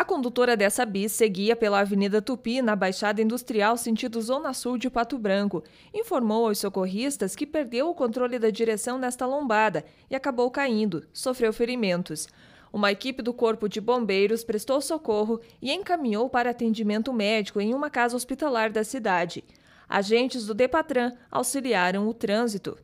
A condutora dessa bis seguia pela Avenida Tupi, na Baixada Industrial, sentido Zona Sul de Pato Branco. Informou aos socorristas que perdeu o controle da direção nesta lombada e acabou caindo, sofreu ferimentos. Uma equipe do Corpo de Bombeiros prestou socorro e encaminhou para atendimento médico em uma casa hospitalar da cidade. Agentes do Depatran auxiliaram o trânsito.